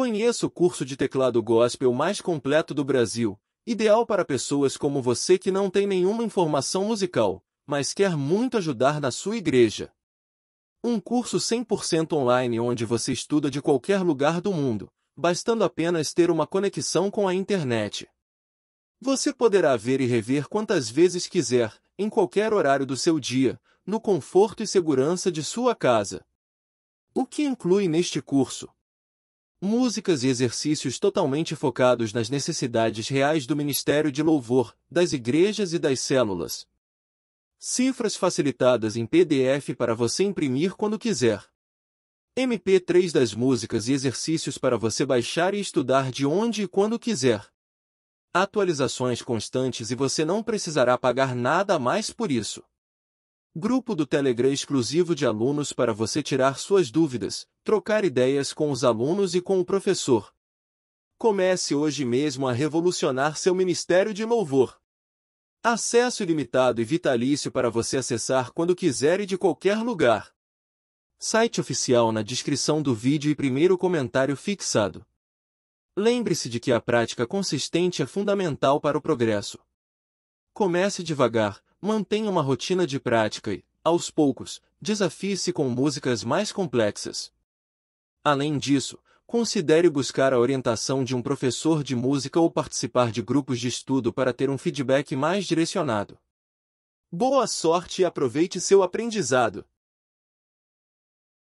Conheça o curso de teclado gospel mais completo do Brasil, ideal para pessoas como você que não tem nenhuma informação musical, mas quer muito ajudar na sua igreja. Um curso 100% online onde você estuda de qualquer lugar do mundo, bastando apenas ter uma conexão com a internet. Você poderá ver e rever quantas vezes quiser, em qualquer horário do seu dia, no conforto e segurança de sua casa. O que inclui neste curso? músicas e exercícios totalmente focados nas necessidades reais do Ministério de Louvor, das igrejas e das células. Cifras facilitadas em PDF para você imprimir quando quiser. MP3 das músicas e exercícios para você baixar e estudar de onde e quando quiser. Atualizações constantes e você não precisará pagar nada mais por isso. Grupo do Telegram exclusivo de alunos para você tirar suas dúvidas, trocar ideias com os alunos e com o professor. Comece hoje mesmo a revolucionar seu ministério de louvor. Acesso ilimitado e vitalício para você acessar quando quiser e de qualquer lugar. Site oficial na descrição do vídeo e primeiro comentário fixado. Lembre-se de que a prática consistente é fundamental para o progresso. Comece devagar, Mantenha uma rotina de prática e, aos poucos, desafie-se com músicas mais complexas. Além disso, considere buscar a orientação de um professor de música ou participar de grupos de estudo para ter um feedback mais direcionado. Boa sorte e aproveite seu aprendizado!